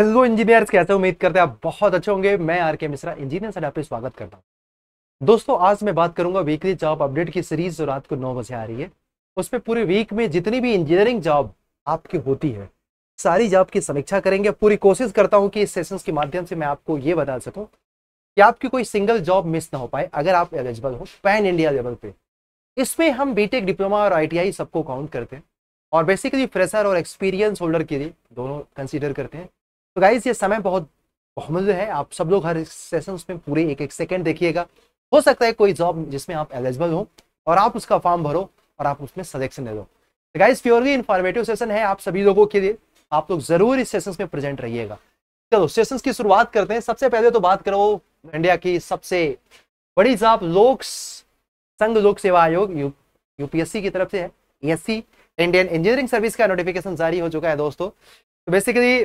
hello engineers कैसे उम्मीद करते हैं आप बहुत अच्छे होंगे मैं आर के मिश्रा इंजीनियर सर आपका स्वागत करता हूँ दोस्तों आज मैं बात करूंगा वीकली जॉब अपडेट की सीरीज जो रात को नौ बजे आ रही है उसमें पूरे वीक में जितनी भी इंजीनियरिंग जॉब आपकी होती है सारी जॉब की समीक्षा करेंगे पूरी कोशिश करता हूँ कि इस सेशन के माध्यम से मैं आपको ये बता सकूँ कि आपकी कोई सिंगल जॉब मिस ना हो पाए अगर आप एलिजिबल हो पैन इंडिया लेवल पे इसमें हम बीटेक डिप्लोमा और आईटीआई सबको काउंट करते हैं और बेसिकली फ्रेशर और एक्सपीरियंस होल्डर के लिए दोनों कंसीडर करते हैं तो गाइज ये समय बहुत बहुमूल्य है आप सब लोग हर सेशन में पूरे एक एक सेकेंड देखिएगा हो सकता है कोई जॉब जिसमें आप एलिजिबल हो और आप उसका फॉर्म भरो और आप उसमें सलेक्शन ले लो तो गाइज प्योरली इन्फॉर्मेटिव सेशन है आप सभी लोगों के लिए आप लोग जरूर इस सेशन में प्रेजेंट रहिएगा चलो सेशन की शुरुआत करते हैं सबसे पहले तो बात करो इंडिया की सबसे बड़ी जॉब लोक संघ लोक सेवा आयोग यू, यूपीएससी की तरफ से है एस इंडियन इंजीनियरिंग सर्विस का नोटिफिकेशन जारी हो चुका है दोस्तों तो बेसिकली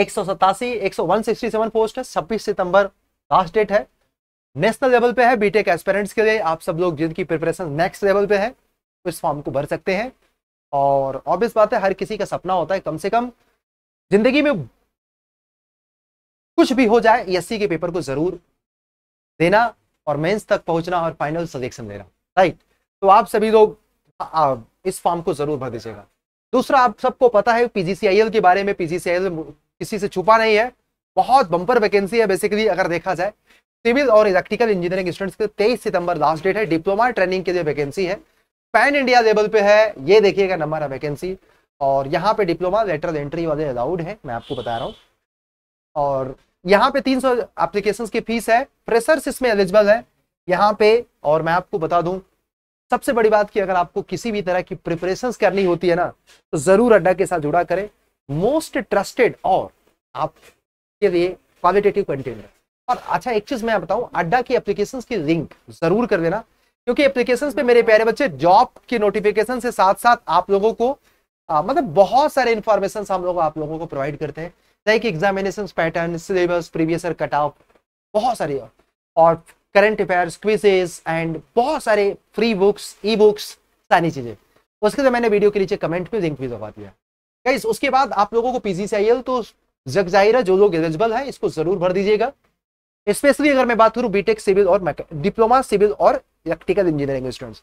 एक सौ सतासी एक सौ वन सिक्सटी सेवन पोस्ट है छब्बीस सितंबर लास्ट डेट है नेशनल लेवल पे है बीटेक एस्पेरेंट्स के लिए आप सब लोग जिनकी प्रिपरेशन नेक्स्ट लेवल पे है तो इस फॉर्म को भर सकते हैं और ऑब्वियस बात है हर किसी का सपना होता है कम से कम जिंदगी में कुछ भी हो जाए एस के पेपर को जरूर देना और मेंस तक पहुंचना और फाइनल सिलेक्शन लेना राइट तो आप सभी लोग इस फॉर्म को जरूर भर दीजिएगा दूसरा आप सबको पता है पीजीसीआईएल के बारे में पीजीसीआईएल किसी से छुपा नहीं है बहुत बंपर वैकेंसी है बेसिकली अगर देखा जाए सिविल और इलेक्ट्रिकल इंजीनियरिंग स्टूडेंट्स के तेईस सितंबर लास्ट डेट है डिप्लोमा ट्रेनिंग के लिए वैकेंसी है पैन इंडिया लेवल पे है ये देखिएगा नंबर है वैकेंसी और यहाँ पे डिप्लोमा लेटर एंट्री वाले अलाउड है मैं आपको बता रहा हूँ और यहाँ पे 300 सौ एप्लीकेशन की फीस है प्रेसर्स इसमें एलिजिबल है यहाँ पे और मैं आपको बता दूं सबसे बड़ी बात की अगर आपको किसी भी तरह की प्रिपरेशन करनी होती है ना तो जरूर अड्डा के साथ जुड़ा करें मोस्ट ट्रस्टेड और आपके लिए क्वालिटेटिव कंटेनर और अच्छा एक चीज मैं बताऊं अड्डा की एप्लीकेशन की लिंक जरूर कर देना क्योंकि एप्लीकेशन पे मेरे प्यारे बच्चे जॉब की नोटिफिकेशन से साथ साथ आप लोगों को आ, मतलब बहुत सारे इन्फॉर्मेशन हम लोग आप लोगों को प्रोवाइड करते हैं कि examination pattern syllabus previous cut off बहुत सारे और करंट अफेयर क्विजेस एंड बहुत सारे फ्री बुक्स ई बुक्स सारी चीजें उसके लिए मैंने वीडियो के नीचे कमेंट में लिंक भी दबा दिया गाइस उसके बाद आप लोगों को पीजीसीआईएल तो जाहिर है जो लोग एलिजिबल है इसको जरूर भर दीजिएगा स्पेशली अगर मैं बात करूँ बीटेक सिविल और डिप्लोमा सिविल और इलेक्ट्रिकल इंजीनियरिंग स्टूडेंट्स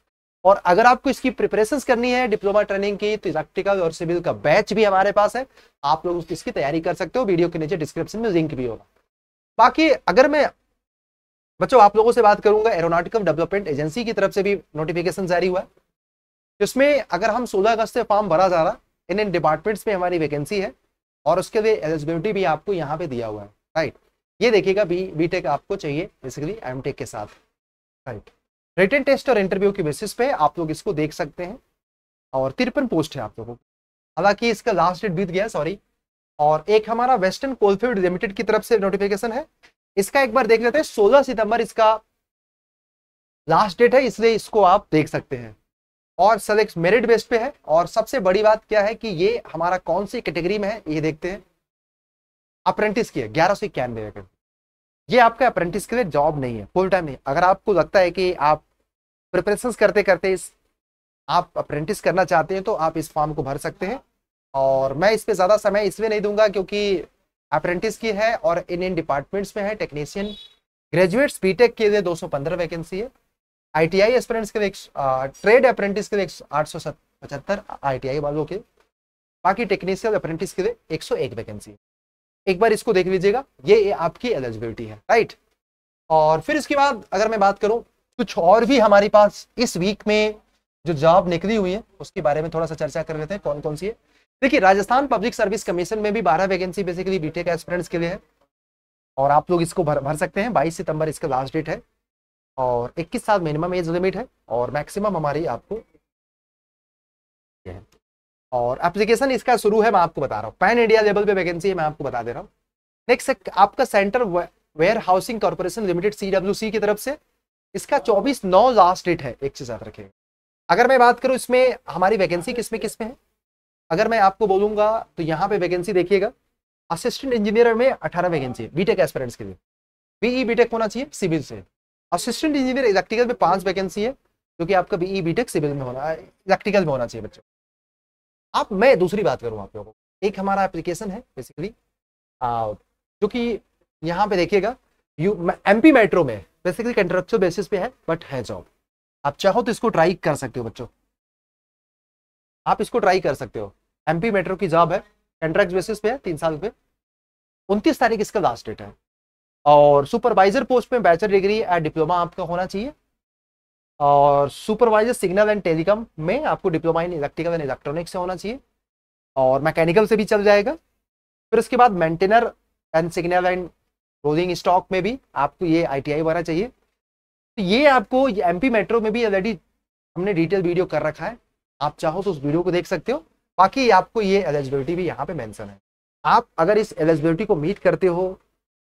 और अगर आपको इसकी प्रिपरेशन करनी है डिप्लोमा ट्रेनिंग की तो इलेक्ट्रिकल और सिविल का बैच भी हमारे पास है आप लोग इसकी तैयारी कर सकते हो वीडियो के नीचे डिस्क्रिप्शन में लिंक भी होगा बाकी अगर मैं बच्चों आप लोगों से बात करूंगा एरोनॉटिकल डेवलपमेंट एजेंसी की तरफ से भी नोटिफिकेशन जारी हुआ है जिसमें अगर हम 16 अगस्त से फॉर्म भरा जा रहा इन इन डिपार्टमेंट्स में हमारी वैकेंसी है और उसके लिए एलिजिबिलिटी भी आपको यहाँ पे दिया हुआ है राइट ये देखिएगा बी बी आपको चाहिए बेसिकली एम के साथ राइट रिटर्न टेस्ट और इंटरव्यू के बेसिस पे आप लोग इसको देख सकते हैं और तिरपन पोस्ट है आप लोगों को हालांकि इसका लास्ट डेट बीत गया सॉरी और एक हमारा वेस्टर्न कोलफील्ड लिमिटेड की तरफ से नोटिफिकेशन है इसका एक बार देख लेते हैं सोलह सितंबर इसका लास्ट डेट है इसलिए इसको आप देख सकते हैं और सेलेक्ट मेरिट बेस्ड पे है और सबसे बड़ी बात क्या है कि ये हमारा कौन सी कैटेगरी में है ये देखते हैं अप्रेंटिस की है ग्यारह सौ इक्यानवे वैकेंसी ये आपका अप्रेंटिस के लिए जॉब नहीं है फुल टाइम नहीं अगर आपको लगता है कि आप प्रिपरेशन करते करते इस आप अप्रेंटिस करना चाहते हैं तो आप इस फॉर्म को भर सकते हैं और मैं इस पर ज़्यादा समय इसलिए नहीं दूंगा क्योंकि अप्रेंटिस की है और इन इन डिपार्टमेंट्स में है टेक्नीशियन ग्रेजुएट्स बीटेक के लिए 215 वैकेंसी है आईटीआई एस्पिरेंट्स के लिए ट्रेड अप्रेंटिस के लिए आठ सौ पचहत्तर आई वालों के बाकी टेक्नीशियल अप्रेंटिस के लिए एक सौ एक वैकेंसी एक बार इसको देख लीजिएगा ये आपकी एलिजिबिलिटी है राइट और फिर इसके बाद अगर मैं बात करूं कुछ और भी हमारे पास इस वीक में जो जॉब निकली हुई है उसके बारे में थोड़ा सा चर्चा कर लेते हैं कौन कौन सी है देखिए राजस्थान पब्लिक सर्विस कमीशन में भी बारह वैकेंसी बेसिकली बीटेक एस्पिरेंट्स के लिए है और आप लोग इसको भर भर सकते हैं बाईस सितंबर इसका लास्ट डेट है और 21 साल मिनिमम एज लिमिट है और मैक्सिमम हमारी आपको और एप्लीकेशन इसका शुरू है मैं आपको बता रहा हूँ पैन इंडिया लेवल पे वैकेंसी है मैं आपको बता दे रहा हूँ नेक्स्ट आपका centre warehousing corporation limited C की तरफ से इसका 24 नौ लास्ट डेट है एक चीज याद रखेगा अगर मैं बात करूँ इसमें हमारी वैकेंसी किस में किस में है अगर मैं आपको बोलूंगा तो यहाँ पे वैकेंसी देखिएगा असिस्टेंट इंजीनियर में अठारह वैकेंसी है बीटेक एस्पेरेंट्स के लिए बीई बीटेक e होना चाहिए सिविल से असिस्टेंट इंजीनियर इलेक्ट्रिकल में पांच वैकेंसी है जो कि आपका बी टेक सिविल में होना है इलेक्ट्रिकल में होना चाहिए बच्चों आप मैं दूसरी बात करूँ आप लोगों को एक हमारा एप्लीकेशन है बेसिकली जो कि यहाँ पे देखिएगा यू एम पी मेट्रो में बेसिकली कंट्रक्चर बेसिस पे है बट है जॉब आप चाहो तो इसको ट्राई कर सकते हो बच्चों आप इसको ट्राई कर सकते हो एमपी मेट्रो की जॉब है कंट्रैक्ट बेसिस पे है तीन साल पे उनतीस तारीख इसका लास्ट डेट है और सुपरवाइजर पोस्ट में बैचलर डिग्री एंड डिप्लोमा आपका होना चाहिए और सुपरवाइजर सिग्नल एंड टेलीकॉम में आपको diploma in electrical and electronics से होना चाहिए और मैकेनिकल से भी चल जाएगा फिर उसके बाद maintainer and signal and rolling stock में भी आपको ये आई टी चाहिए तो ये आपको एम मेट्रो में भी ऑलरेडी हमने डिटेल वीडियो कर रखा है आप चाहो तो उस वीडियो को देख सकते हो बाकी आपको ये एलिजिबिलिटी भी यहाँ पे मेंशन है आप अगर इस एलिजिबिलिटी को मीट करते हो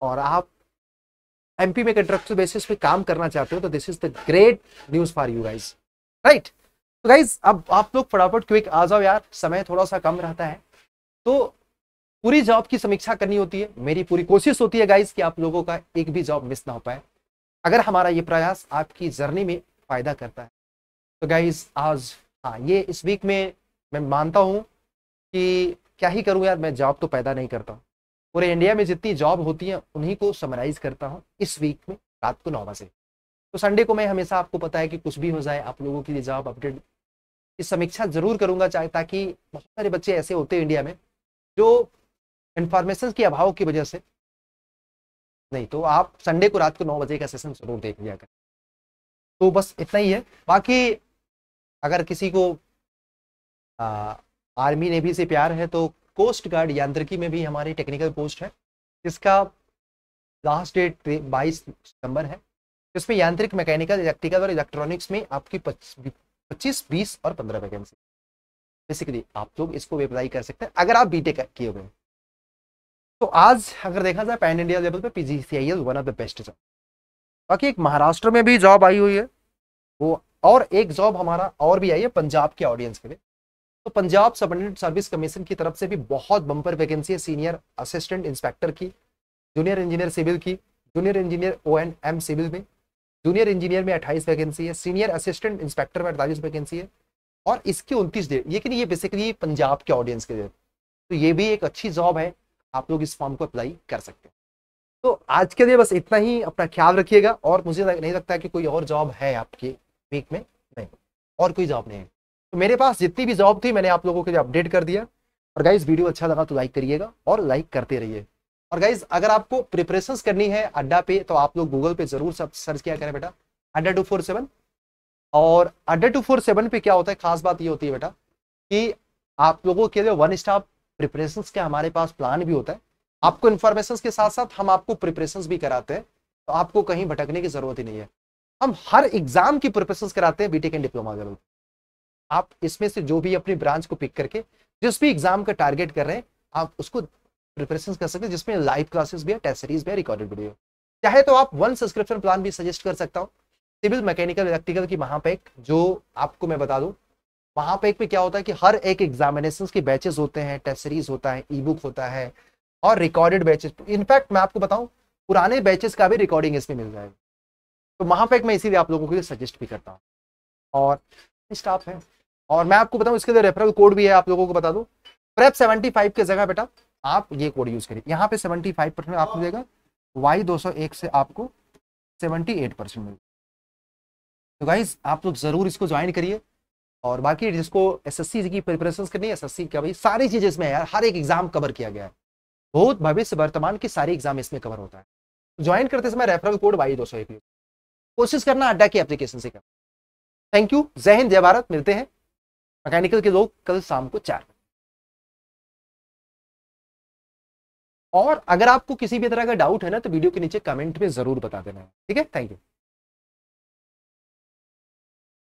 और आप एमपी में कंट्रक्चुअल बेसिस पे काम करना चाहते हो तो this is the great news for you guys right तो गाइज अब आप लोग फटाफट क्विक आ जाओ यार समय थोड़ा सा कम रहता है तो पूरी जॉब की समीक्षा करनी होती है मेरी पूरी कोशिश होती है गाइज कि आप लोगों का एक भी जॉब मिस ना हो पाए अगर हमारा ये प्रयास आपकी जर्नी में फायदा करता है तो गाइज आज हाँ ये इस वीक में मैं मानता हूँ कि क्या ही करूँ यार मैं जॉब तो पैदा नहीं करता पूरे इंडिया में जितनी जॉब होती हैं उन्हीं को समराइज करता हूँ इस वीक में रात को नौ बजे तो संडे को मैं हमेशा आपको पता है कि कुछ भी हो जाए आप लोगों के लिए जॉब अपडेट की समीक्षा जरूर करूंगा चाहे ताकि बहुत सारे बच्चे ऐसे होते हैं इंडिया में जो इन्फॉर्मेशन के अभाव की वजह से नहीं तो आप संडे को रात को नौ बजे का सेशन जरूर देख लिया करें तो बस इतना ही है बाकी अगर किसी को आ, आर्मी नेवी से प्यार है तो कोस्ट गार्ड यांत्रिकी में भी हमारी टेक्निकल पोस्ट है इसका लास्ट डेट बाईस सितंबर है इसमें यांत्रिक मैकेनिकल इलेक्ट्रिकल और इलेक्ट्रॉनिक्स में आपकी पच्चीस बीस और पंद्रह वैकेंसी बेसिकली आप लोग इसको अप्लाई कर सकते हैं अगर आप बीटेक किए हुए हैं तो आज अगर देखा जाए pan India level C PGCI is one of the best job बाकी एक महाराष्ट्र में भी जॉब आई हुई है वो और एक जॉब हमारा और भी आई है पंजाब के ऑडियंस के लिए तो पंजाब सब सर्विस कमीशन की तरफ से भी बहुत बंपर वैकेंसी है सीनियर असिस्टेंट इंस्पेक्टर की जूनियर इंजीनियर सिविल की junior engineer O and M civil में जूनियर इंजीनियर में अट्ठाईस वैकेंसी है सीनियर असिस्टेंट इंस्पेक्टर में अड़तालीस वैकेंसी है और इसकी उनतीस डेट लेकिन ये बेसिकली पंजाब के ऑडियंस के लिए तो ये भी एक अच्छी जॉब है आप लोग इस फॉर्म को अप्लाई कर सकते हैं तो आज के लिए बस इतना ही अपना ख्याल रखिएगा और मुझे नहीं लगता कि कोई और जॉब है आपके वीक में नहीं और कोई जॉब नहीं है तो मेरे पास जितनी भी जॉब थी मैंने आप लोगों के लिए अपडेट कर दिया और गाइज वीडियो अच्छा लगा तो लाइक करिएगा और लाइक करते रहिए और गाइज अगर आपको प्रिपरेशन करनी है अड्डा पे तो आप लोग गूगल पे जरूर सब सर्च किया करें बेटा अड्डा टू फोर सेवन और अड्डा टू फोर सेवन पे क्या होता है खास बात ये होती है बेटा कि आप लोगों के लिए वन स्टाफ प्रिपरेशन के हमारे पास प्लान भी होता है आपको इन्फॉर्मेशन के साथ साथ हम आपको प्रिपरेशन भी कराते हैं तो आपको कहीं भटकने की जरूरत ही नहीं है हम हर एग्जाम की प्रिपरेशन कराते हैं बीटेक एंड डिप्लोमा जरूर आप इसमें से जो भी अपनी ब्रांच को पिक करके जिस भी एग्जाम का टारगेट कर रहे हैं आप उसको प्रिपरेशन कर सकते हैं जिसमें लाइव क्लासेस भी है टेस्ट सीरीज भी है रिकॉर्डेड वीडियो चाहे तो आप वन सब्सक्रिप्शन प्लान भी सजेस्ट कर सकता हूँ सिविल मैकेनिकल इलेक्ट्रिकल की महापैक जो आपको मैं बता दूं महापैक में क्या होता है कि हर एक एग्जामिनेशन के बैचेज होते हैं टेस्ट सीरीज होता है ई बुक होता है और रिकॉर्डेड बैचेज इनफैक्ट मैं आपको बताऊँ पुराने बैचेज का भी रिकॉर्डिंग इसमें मिल जाएगा तो महापैक मैं इसीलिए आप लोगों के लिए सजेस्ट भी करता हूँ और स्टाफ है और मैं आपको बताऊं इसके लिए रेफरल कोड भी है आप लोगों को बता दो प्रेप 75 के जगह बेटा आप ये कोड यूज करिए यहाँ पे 75 परसेंट आपको मिलेगा वाई 201 से आपको 78 परसेंट मिलेगा तो गाइज आप लोग जरूर इसको ज्वाइन करिए और बाकी जिसको एस एस सी की प्रिपरेशन करनी है एस एस सी का भाई सारी चीज़ इसमें यार हर एक एग्जाम कवर किया गया है बहुत भविष्य वर्तमान की सारी एग्जाम इसमें कवर होता है ज्वाइन तो करते समय रेफरल कोड वाई दो सौ कोशिश करना अड्डा की एप्लीकेशन से करना थैंक यू जय हिंद जय भारत मिलते हैं मैकेनिकल के लोग कल शाम को चार और अगर आपको किसी भी तरह का डाउट है ना तो वीडियो के नीचे कमेंट में जरूर बता देना है ठीक है थैंक यू